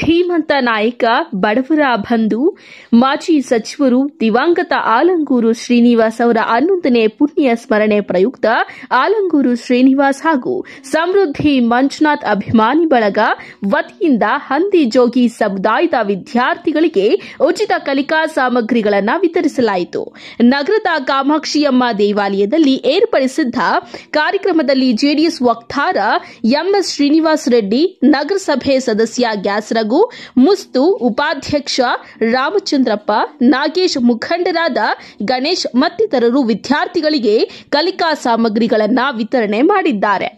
ಧೀಮಂತ ನಾಯಕ ಬಡವರ ಬಂಧು ಮಾಜಿ ಸಚಿವರು ದಿವಂಗತ ಆಲಂಗೂರು ಶ್ರೀನಿವಾಸ್ ಅವರ ಹನ್ನೊಂದನೇ ಪುಣ್ಯ ಸ್ಮರಣೆ ಪ್ರಯುಕ್ತ ಆಲಂಗೂರು ಶ್ರೀನಿವಾಸ್ ಹಾಗೂ ಸಮೃದ್ಧಿ ಮಂಜುನಾಥ್ ಅಭಿಮಾನಿ ಬಳಗ ವತಿಯಿಂದ ಹಂದಿ ಜೋಗಿ ಸಮುದಾಯದ ವಿದ್ಯಾರ್ಥಿಗಳಿಗೆ ಉಚಿತ ಕಲಿಕಾ ಸಾಮಗ್ರಿಗಳನ್ನು ವಿತರಿಸಲಾಯಿತು ನಗರದ ಕಾಮಾಕ್ಷಿಯಮ್ಮ ದೇವಾಲಯದಲ್ಲಿ ಏರ್ಪಡಿಸಿದ್ದ ಕಾರ್ಯಕ್ರಮದಲ್ಲಿ ಜೆಡಿಎಸ್ ವಕ್ತಾರ ಎಂಎಸ್ ಶ್ರೀನಿವಾಸ್ ರೆಡ್ಡಿ ನಗರಸಭೆ ಸದಸ್ಯ ಗ್ಯಾಸ್ ರಘು ಮುಸ್ತು ಉಪಾಧ್ಯಕ್ಷ ರಾಮಚಂದ್ರಪ್ಪ ನಾಗೇಶ್ ಮುಖಂಡರಾದ ಗಣೇಶ್ ಮತ್ತಿತರರು ವಿದ್ಯಾರ್ಥಿಗಳಿಗೆ ಕಲಿಕಾ ಸಾಮಗ್ರಿಗಳನ್ನು ವಿತರಣೆ ಮಾಡಿದ್ದಾರೆ